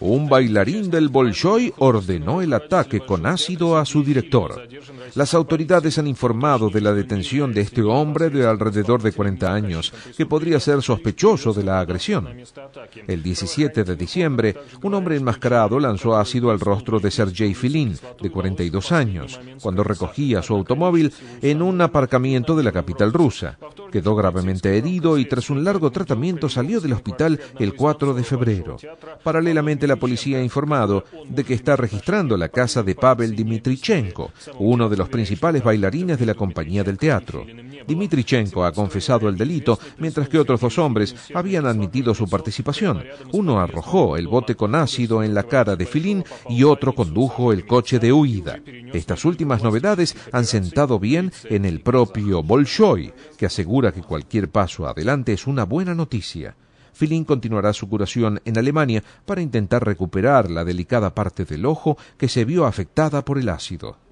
Un bailarín del Bolshoi ordenó el ataque con ácido a su director. Las autoridades han informado de la detención de este hombre de alrededor de 40 años, que podría ser sospechoso de la agresión. El 17 de diciembre, un hombre enmascarado lanzó ácido al rostro de Sergei Filin, de 42 años, cuando recogía su automóvil en un aparcamiento de la capital rusa. Quedó gravemente herido y tras un largo tratamiento salió del hospital el 4 de febrero. Paralelamente, la policía ha informado de que está registrando la casa de Pavel Dmitrichenko, uno de los principales bailarines de la compañía del teatro. Dmitrichenko ha confesado el delito, mientras que otros dos hombres habían admitido su participación uno arrojó el bote con ácido en la cara de Filín y otro condujo el coche de huida. Estas últimas novedades han sentado bien en el propio Bolshoi, que asegura que cualquier paso adelante es una buena noticia. Filín continuará su curación en Alemania para intentar recuperar la delicada parte del ojo que se vio afectada por el ácido.